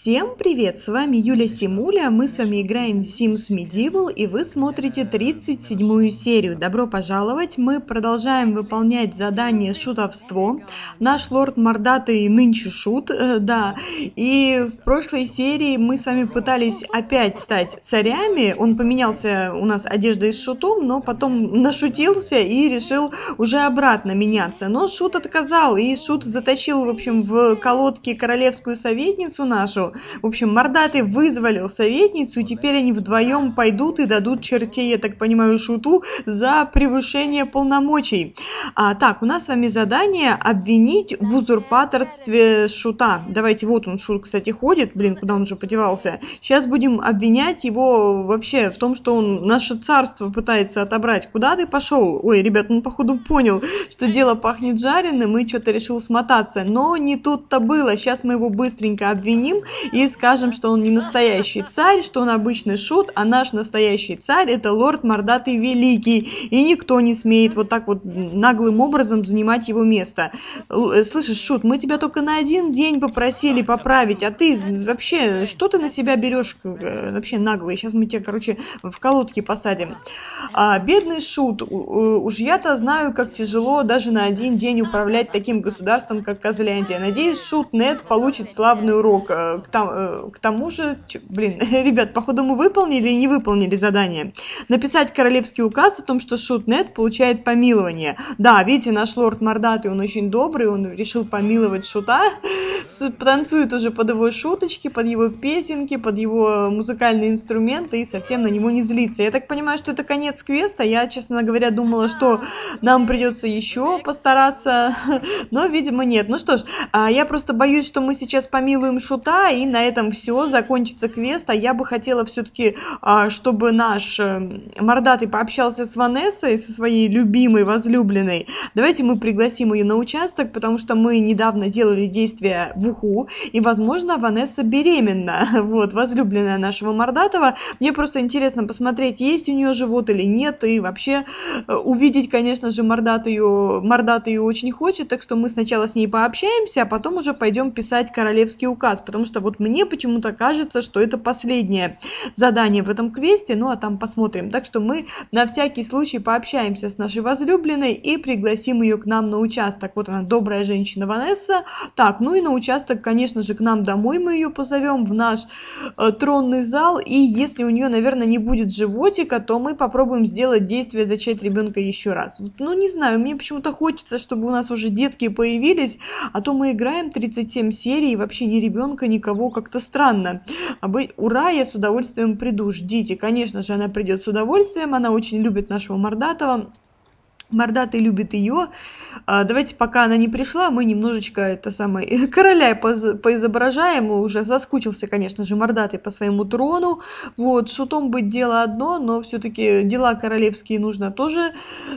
Всем привет! С вами Юля Симуля, а мы с вами играем в Sims Medieval и вы смотрите 37 серию. Добро пожаловать! Мы продолжаем выполнять задание шутовство. Наш лорд мордатый нынче шут, э, да. И в прошлой серии мы с вами пытались опять стать царями. Он поменялся у нас одеждой с шутом, но потом нашутился и решил уже обратно меняться. Но шут отказал и шут заточил, в общем, в колодке королевскую советницу нашу, вышел. В общем, мордатый вызволил советницу, и теперь они вдвоем пойдут и дадут чертей, я так понимаю, шуту за превышение полномочий. А, так, у нас с вами задание обвинить в узурпаторстве шута. Давайте, вот он, шут, кстати, ходит. Блин, куда он уже подевался? Сейчас будем обвинять его вообще в том, что он наше царство пытается отобрать. Куда ты пошел? Ой, ребят, он, походу, понял, что дело пахнет жареным и что-то решил смотаться. Но не тут-то было. Сейчас мы его быстренько обвиним и скажем, что он не настоящий царь, что он обычный шут, а наш настоящий царь это лорд Мордатый Великий, и никто не смеет вот так вот наглым образом занимать его место. Э, слышишь, шут, мы тебя только на один день попросили поправить, а ты вообще, что ты на себя берешь э, вообще наглый? Сейчас мы тебя, короче, в колодки посадим. А, бедный шут, уж я-то знаю, как тяжело даже на один день управлять таким государством, как Козляндия. Надеюсь, шут Нет получит славный урок а, Э, к, там, э, к тому же, блин, ребят, походу мы выполнили и не выполнили задание. Написать королевский указ о том, что Шутнет получает помилование. Да, видите, наш лорд Мордатый, он очень добрый, он решил помиловать Шута, танцует уже под его шуточки, под его песенки, под его музыкальные инструменты и совсем на него не злится. Я так понимаю, что это конец квеста, я, честно говоря, думала, что нам придется еще постараться, но, видимо, нет. Ну что ж, а, я просто боюсь, что мы сейчас помилуем Шута, и на этом все, закончится квест, а я бы хотела все-таки, а, чтобы наш э, мордатый пообщался с Ванессой, со своей любимой, возлюбленной. Давайте мы пригласим ее на участок, потому что мы недавно делали действия в уху, и, возможно, Ванесса беременна, вот, возлюбленная нашего мордатого. Мне просто интересно посмотреть, есть у нее живот или нет, и вообще э, увидеть, конечно же, мордатую, мордатую очень хочет, так что мы сначала с ней пообщаемся, а потом уже пойдем писать королевский указ, потому что что вот мне почему-то кажется, что это последнее задание в этом квесте, ну а там посмотрим. Так что мы на всякий случай пообщаемся с нашей возлюбленной и пригласим ее к нам на участок. Вот она, добрая женщина Ванесса. Так, ну и на участок, конечно же, к нам домой мы ее позовем, в наш э, тронный зал. И если у нее, наверное, не будет животика, то мы попробуем сделать действие «Зачать ребенка еще раз». Ну, не знаю, мне почему-то хочется, чтобы у нас уже детки появились, а то мы играем 37 серий, и вообще ни ребенка, ни кого как-то странно. А бы ура, я с удовольствием приду, ждите. Конечно же, она придет с удовольствием, она очень любит нашего Мордатова. Мордатый любит ее. А, давайте, пока она не пришла, мы немножечко это самое короля поз, поизображаем. Уже соскучился, конечно же, Мордатый по своему трону. Вот, шутом быть дело одно, но все-таки дела королевские нужно тоже,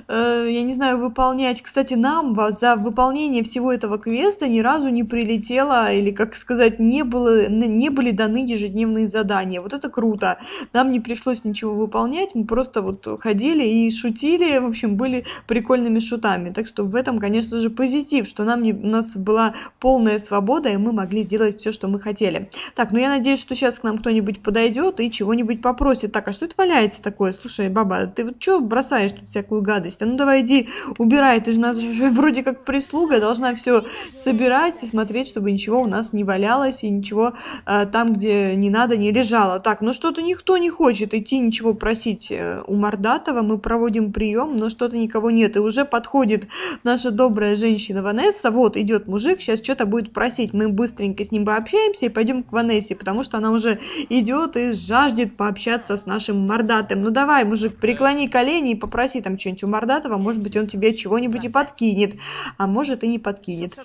э, я не знаю, выполнять. Кстати, нам за выполнение всего этого квеста ни разу не прилетело, или, как сказать, не, было, не были даны ежедневные задания. Вот это круто. Нам не пришлось ничего выполнять, мы просто вот ходили и шутили. В общем, были прикольными шутами. Так что в этом, конечно же, позитив, что нам не, у нас была полная свобода, и мы могли делать все, что мы хотели. Так, ну я надеюсь, что сейчас к нам кто-нибудь подойдет и чего-нибудь попросит. Так, а что это валяется такое? Слушай, баба, ты вот что бросаешь тут всякую гадость? А ну давай иди, убирай, ты же нас вроде как прислуга, должна все собирать и смотреть, чтобы ничего у нас не валялось и ничего э, там, где не надо, не лежало. Так, ну что-то никто не хочет идти ничего просить э, у Мордатова, мы проводим прием, но что-то никого никого нет, и уже подходит наша добрая женщина Ванесса, вот идет мужик, сейчас что-то будет просить, мы быстренько с ним пообщаемся и пойдем к Ванессе, потому что она уже идет и жаждет пообщаться с нашим мордатым. Ну давай, мужик, преклони колени и попроси там что-нибудь у мордатого, может быть, он тебе чего-нибудь и подкинет, а может и не подкинет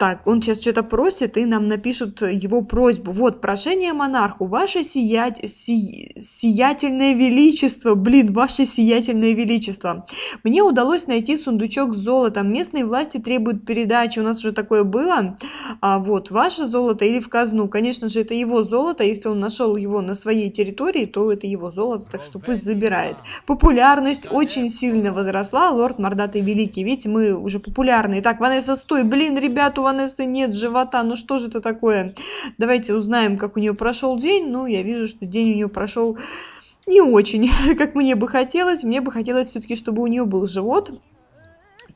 так, он сейчас что-то просит, и нам напишут его просьбу. Вот, прошение монарху, ваше сиять, си, сиятельное величество, блин, ваше сиятельное величество. Мне удалось найти сундучок с золотом. Местные власти требуют передачи, у нас уже такое было. А вот, ваше золото или в казну. Конечно же, это его золото, если он нашел его на своей территории, то это его золото, так что пусть забирает. Популярность очень сильно возросла, лорд Мордатый Великий. Видите, мы уже популярны. Так, Ванесса, стой, блин, ребят, у вас Ванессы нет живота. Ну что же это такое? Давайте узнаем, как у нее прошел день. Ну, я вижу, что день у нее прошел не очень, как мне бы хотелось. Мне бы хотелось все-таки, чтобы у нее был живот.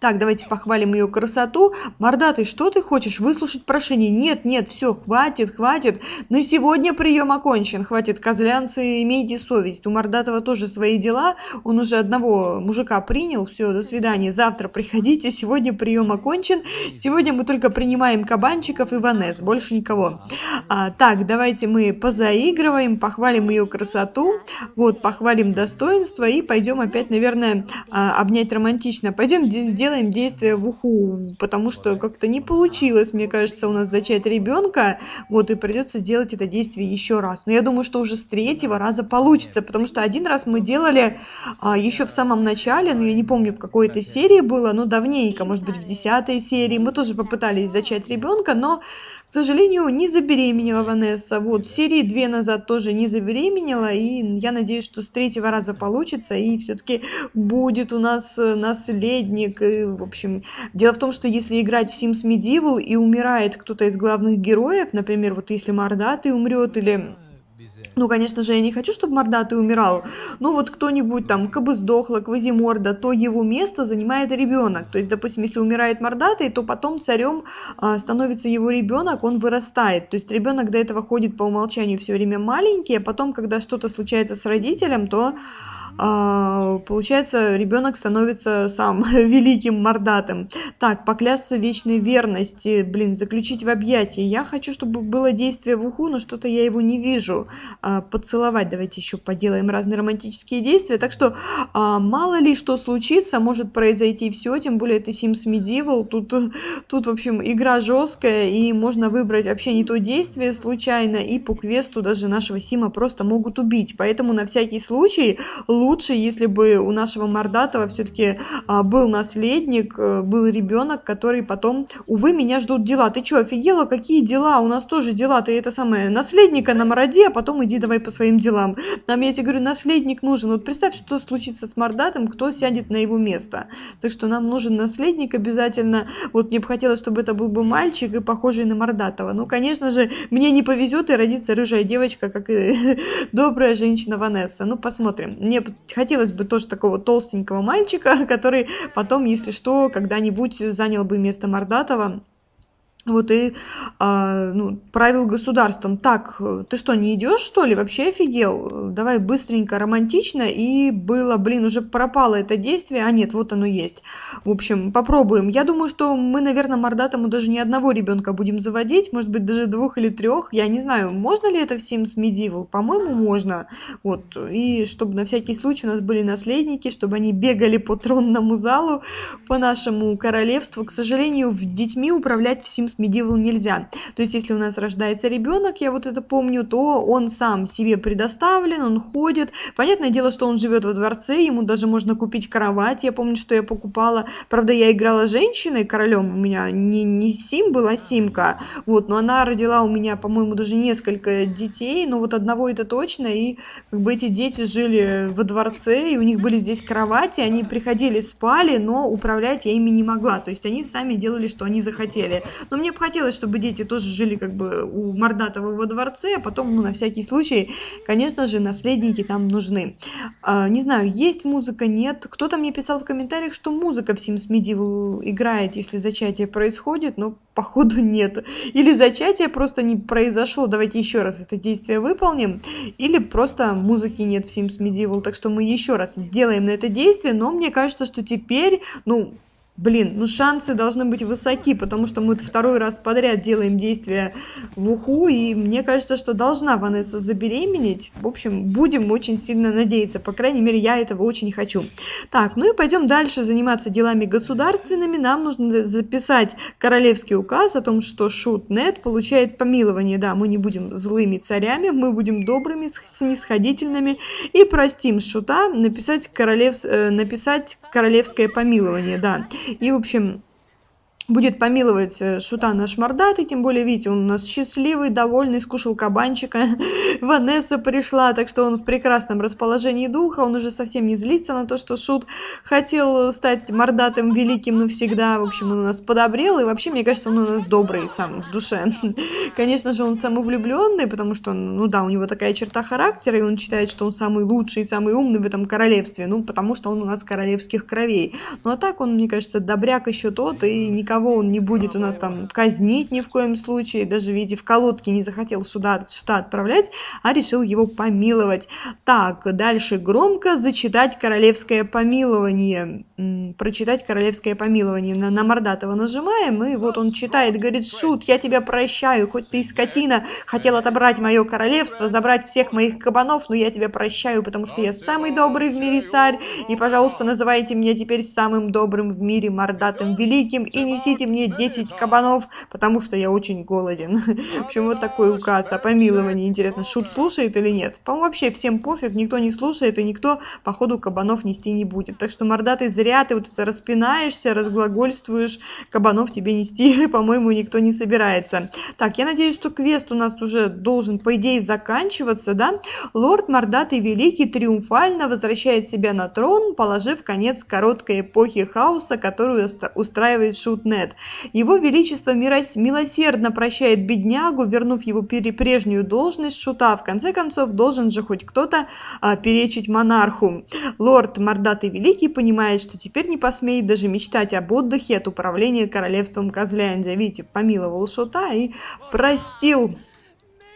Так, давайте похвалим ее красоту. Мордатый, что ты хочешь? Выслушать прошение? Нет, нет, все, хватит, хватит. На сегодня прием окончен. Хватит, козлянцы, имейте совесть. У Мордатого тоже свои дела. Он уже одного мужика принял. Все, до свидания. Завтра приходите. Сегодня прием окончен. Сегодня мы только принимаем кабанчиков и ванес. Больше никого. А, так, давайте мы позаигрываем, похвалим ее красоту. Вот, похвалим достоинство и пойдем опять, наверное, а, обнять романтично. Пойдем сделать делаем действие в уху, потому что как-то не получилось, мне кажется, у нас зачать ребенка, вот, и придется делать это действие еще раз. Но я думаю, что уже с третьего раза получится, потому что один раз мы делали а, еще в самом начале, ну, я не помню, в какой то серии было, но давненько, может быть, в десятой серии, мы тоже попытались зачать ребенка, но сожалению, не забеременела Ванесса. Вот, серии две назад тоже не забеременела. И я надеюсь, что с третьего раза получится. И все-таки будет у нас э, наследник. И, в общем, дело в том, что если играть в Sims Medieval и умирает кто-то из главных героев, например, вот если Мордатый умрет или ну, конечно же, я не хочу, чтобы мордатый умирал, но вот кто-нибудь там, как кабы сдохла, квазиморда, то его место занимает ребенок. То есть, допустим, если умирает мордатый, то потом царем а, становится его ребенок, он вырастает. То есть ребенок до этого ходит по умолчанию все время маленький, а потом, когда что-то случается с родителем, то а, получается, ребенок становится сам великим мордатым. Так, поклясться вечной верности, блин, заключить в объятия. Я хочу, чтобы было действие в уху, но что-то я его не вижу. А, поцеловать, давайте еще поделаем разные романтические действия. Так что, а, мало ли что случится, может произойти все, тем более это Sims Medieval, тут, тут в общем, игра жесткая, и можно выбрать вообще не то действие случайно, и по квесту даже нашего Сима просто могут убить. Поэтому на всякий случай лучше лучше, если бы у нашего Мордатова все-таки а, был наследник, э, был ребенок, который потом, увы, меня ждут дела. Ты что, офигела? Какие дела? У нас тоже дела. Ты это самое, наследника на мороде. а потом иди давай по своим делам. Нам, я тебе говорю, наследник нужен. Вот представь, что случится с Мордатом, кто сядет на его место. Так что нам нужен наследник обязательно. Вот мне бы хотелось, чтобы это был бы мальчик и похожий на Мордатова. Ну, конечно же, мне не повезет и родится рыжая девочка, как и добрая женщина Ванесса. Ну, посмотрим. Мне хотелось бы тоже такого толстенького мальчика, который потом, если что, когда-нибудь занял бы место Мордатова вот и а, ну, правил государством. Так, э, ты что, не идешь, что ли? Вообще офигел. Давай быстренько, романтично. И было, блин, уже пропало это действие. А нет, вот оно есть. В общем, попробуем. Я думаю, что мы, наверное, мордатому даже не одного ребенка будем заводить. Может быть, даже двух или трех. Я не знаю, можно ли это в Sims Medieval? По-моему, можно. Вот. И чтобы на всякий случай у нас были наследники, чтобы они бегали по тронному залу, по нашему королевству. К сожалению, в детьми управлять в Sims с медивал нельзя. То есть, если у нас рождается ребенок, я вот это помню, то он сам себе предоставлен, он ходит. Понятное дело, что он живет во дворце, ему даже можно купить кровать. Я помню, что я покупала, правда, я играла женщиной, королем у меня не, не Сим была, Симка. Вот, но она родила у меня, по-моему, даже несколько детей, но вот одного это точно. И как бы эти дети жили во дворце, и у них были здесь кровати, они приходили, спали, но управлять я ими не могла. То есть они сами делали, что они захотели. Но мне мне бы хотелось, чтобы дети тоже жили как бы у Мордатова во дворце, а потом, ну, на всякий случай, конечно же, наследники там нужны. А, не знаю, есть музыка, нет. Кто-то мне писал в комментариях, что музыка в Sims Medieval играет, если зачатие происходит, но походу нет. Или зачатие просто не произошло, давайте еще раз это действие выполним, или просто музыки нет в Sims Medieval, так что мы еще раз сделаем на это действие, но мне кажется, что теперь, ну, Блин, ну шансы должны быть высоки, потому что мы второй раз подряд делаем действия в уху, и мне кажется, что должна Ванесса забеременеть. В общем, будем очень сильно надеяться. По крайней мере, я этого очень хочу. Так, ну и пойдем дальше заниматься делами государственными. Нам нужно записать королевский указ о том, что Шутнет получает помилование. Да, мы не будем злыми царями, мы будем добрыми, снисходительными и простим Шута написать, королев... Э, написать королевское помилование, да. И, в общем, будет помиловать э, Шута наш мордатый, тем более, видите, он у нас счастливый, довольный, скушал кабанчика, Ванесса пришла, так что он в прекрасном расположении духа, он уже совсем не злится на то, что Шут хотел стать мордатым великим навсегда, в общем, он у нас подобрел, и вообще, мне кажется, он у нас добрый сам в душе. Конечно же, он самовлюбленный, потому что, ну да, у него такая черта характера, и он считает, что он самый лучший и самый умный в этом королевстве, ну, потому что он у нас королевских кровей. Ну, а так он, мне кажется, добряк еще тот, и никак никого он не будет ну у нас там казнить ни в коем случае, даже, видите, в колодке не захотел сюда, сюда отправлять, а решил его помиловать. Так, дальше громко зачитать королевское помилование, прочитать королевское помилование. На, на Мордатова нажимаем, и вот он читает, говорит, Шут, я тебя прощаю, хоть ты и скотина, хотел отобрать мое королевство, забрать всех моих кабанов, но я тебя прощаю, потому что я самый добрый в мире царь, и, пожалуйста, называйте меня теперь самым добрым в мире мордатым великим и не принесите мне 10 кабанов, потому что я очень голоден. В общем, вот такой указ о помиловании. Интересно, Шут слушает или нет? По-моему, вообще всем пофиг, никто не слушает, и никто, походу, кабанов нести не будет. Так что, мордатый, зря ты вот это распинаешься, разглагольствуешь, кабанов тебе нести, по-моему, никто не собирается. Так, я надеюсь, что квест у нас уже должен, по идее, заканчиваться, да? Лорд Мордатый Великий триумфально возвращает себя на трон, положив конец короткой эпохе хаоса, которую устраивает Шут Кеннет. Его Величество милосердно прощает беднягу, вернув его прежнюю должность шута. В конце концов, должен же хоть кто-то а, перечить монарху. Лорд Мордатый Великий понимает, что теперь не посмеет даже мечтать об отдыхе от управления королевством Козляндия. Видите, помиловал шута и простил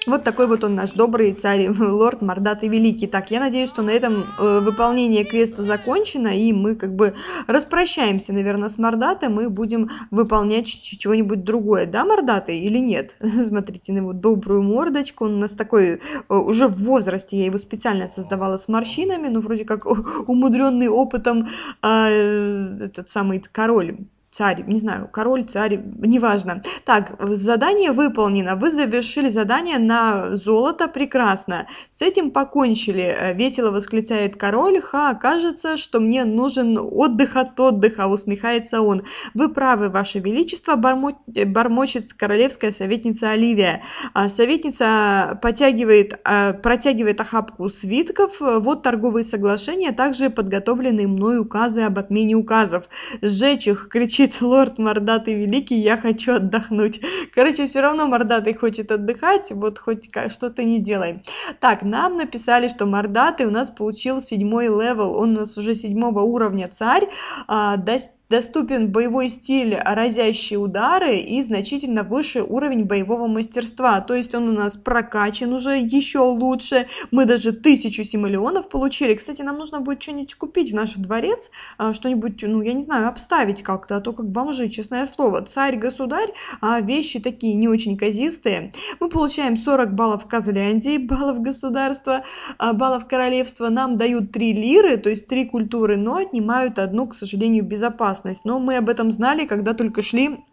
вот такой вот он наш добрый царь, лорд, мордатый великий. Так, я надеюсь, что на этом э, выполнение квеста закончено, и мы как бы распрощаемся, наверное, с мордатым Мы будем выполнять чего-нибудь другое. Да, мордатый или нет? Смотрите на его добрую мордочку. Он у нас такой э, уже в возрасте, я его специально создавала с морщинами, Ну, вроде как умудренный опытом э, этот самый король царь, не знаю, король, царь, неважно. Так, задание выполнено, вы завершили задание на золото, прекрасно. С этим покончили, э, весело восклицает король, ха, кажется, что мне нужен отдых от отдыха, усмехается он. Вы правы, ваше величество, бормо... бормочет королевская советница Оливия. А советница потягивает, а, протягивает охапку свитков, вот торговые соглашения, также подготовленные мной указы об отмене указов. Сжечь их, кричит говорит, лорд мордатый великий, я хочу отдохнуть. Короче, все равно мордатый хочет отдыхать, вот хоть что-то не делаем. Так, нам написали, что мордатый у нас получил седьмой левел, он у нас уже седьмого уровня царь, а, достиг доступен боевой стиль, разящие удары и значительно выше уровень боевого мастерства. То есть он у нас прокачан уже еще лучше. Мы даже тысячу симолеонов получили. Кстати, нам нужно будет что-нибудь купить в наш дворец, а, что-нибудь, ну, я не знаю, обставить как-то, а то как бомжи, честное слово. Царь-государь, а, вещи такие не очень казистые. Мы получаем 40 баллов Казляндии, баллов государства, а, баллов королевства. Нам дают 3 лиры, то есть 3 культуры, но отнимают одну, к сожалению, безопасность безопасность. Но мы об этом знали, когда только шли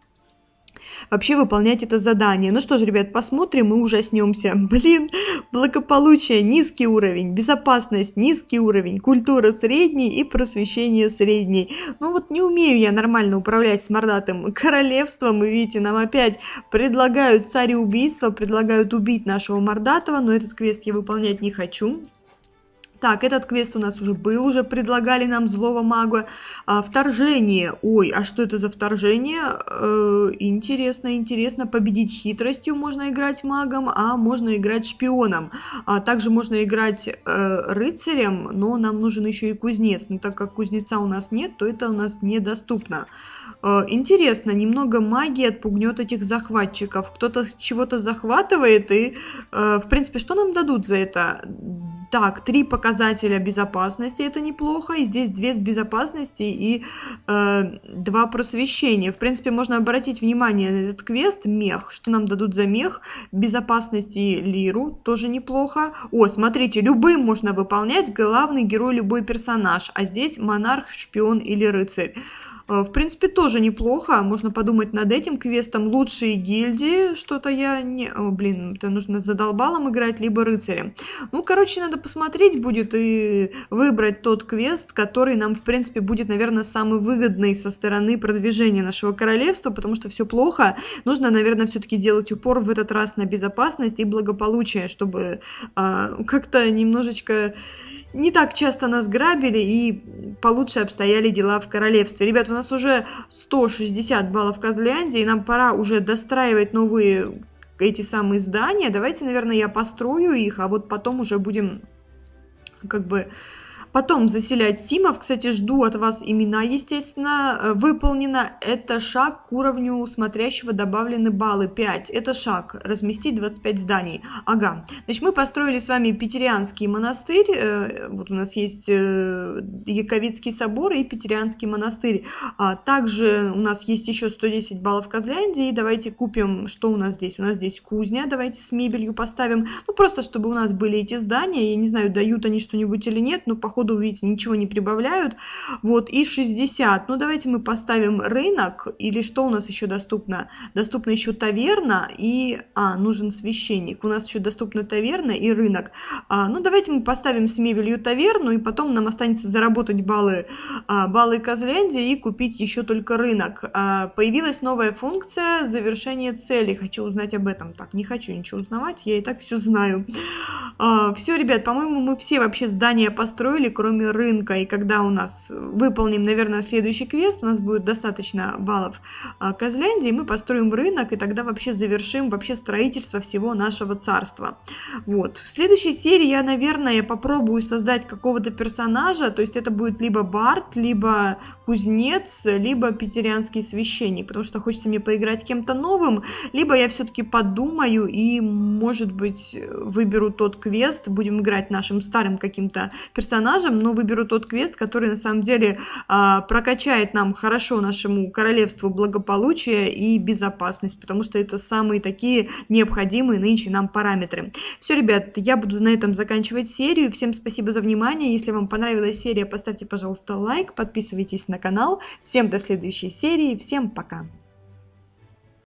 вообще выполнять это задание. Ну что ж, ребят, посмотрим и ужаснемся. Блин, благополучие низкий уровень, безопасность низкий уровень, культура средний и просвещение средний. Ну вот не умею я нормально управлять с королевством, и видите, нам опять предлагают цареубийство, предлагают убить нашего мордатого, но этот квест я выполнять не хочу. Так, этот квест у нас уже был, уже предлагали нам злого мага. А, вторжение. Ой, а что это за вторжение? Э, интересно, интересно. Победить хитростью можно играть магом, а можно играть шпионом. А также можно играть э, рыцарем, но нам нужен еще и кузнец. Но так как кузнеца у нас нет, то это у нас недоступно. Э, интересно, немного магии отпугнет этих захватчиков. Кто-то чего-то захватывает и, э, в принципе, что нам дадут за это? Так, три показателя безопасности, это неплохо. И здесь две с безопасности и э, два просвещения. В принципе, можно обратить внимание на этот квест, мех, что нам дадут за мех. безопасности лиру, тоже неплохо. О, смотрите, любым можно выполнять, главный герой любой персонаж. А здесь монарх, шпион или рыцарь. Э, в принципе, тоже неплохо. Можно подумать над этим квестом. Лучшие гильдии. Что-то я не... О, блин, это нужно задолбалом играть, либо рыцарем. Ну, короче, надо посмотреть будет и выбрать тот квест, который нам, в принципе, будет, наверное, самый выгодный со стороны продвижения нашего королевства, потому что все плохо. Нужно, наверное, все-таки делать упор в этот раз на безопасность и благополучие, чтобы а, как-то немножечко не так часто нас грабили и получше обстояли дела в королевстве. Ребят, у нас уже 160 баллов Козляндии, и нам пора уже достраивать новые эти самые здания. Давайте, наверное, я построю их, а вот потом уже будем как бы Потом заселять симов. Кстати, жду от вас имена, естественно. Э, выполнено. Это шаг к уровню смотрящего. Добавлены баллы 5. Это шаг. Разместить 25 зданий. Ага. Значит, мы построили с вами Петерианский монастырь. Э, вот у нас есть э, Яковицкий собор и Петерианский монастырь. А также у нас есть еще 110 баллов в Козляндии. Давайте купим, что у нас здесь? У нас здесь кузня. Давайте с мебелью поставим. Ну, просто чтобы у нас были эти здания. Я не знаю, дают они что-нибудь или нет, но походу доходу, видите, ничего не прибавляют. Вот, и 60. Ну, давайте мы поставим рынок, или что у нас еще доступно? Доступна еще таверна и... А, нужен священник. У нас еще доступна таверна и рынок. А, ну, давайте мы поставим с мебелью таверну, и потом нам останется заработать баллы, а, баллы Козлянди и купить еще только рынок. А, появилась новая функция завершение цели. Хочу узнать об этом. Так, не хочу ничего узнавать, я и так все знаю. А, все, ребят, по-моему, мы все вообще здания построили, кроме рынка. И когда у нас выполним, наверное, следующий квест, у нас будет достаточно баллов а, Козлянди, и мы построим рынок, и тогда вообще завершим вообще строительство всего нашего царства. Вот. В следующей серии я, наверное, попробую создать какого-то персонажа, то есть это будет либо Барт, либо Кузнец, либо Питерянский священник, потому что хочется мне поиграть кем-то новым, либо я все-таки подумаю и, может быть, выберу тот квест, будем играть нашим старым каким-то персонажем, персонажем, но выберу тот квест, который на самом деле а, прокачает нам хорошо нашему королевству благополучие и безопасность, потому что это самые такие необходимые нынче нам параметры. Все, ребят, я буду на этом заканчивать серию. Всем спасибо за внимание. Если вам понравилась серия, поставьте, пожалуйста, лайк, подписывайтесь на канал. Всем до следующей серии. Всем пока!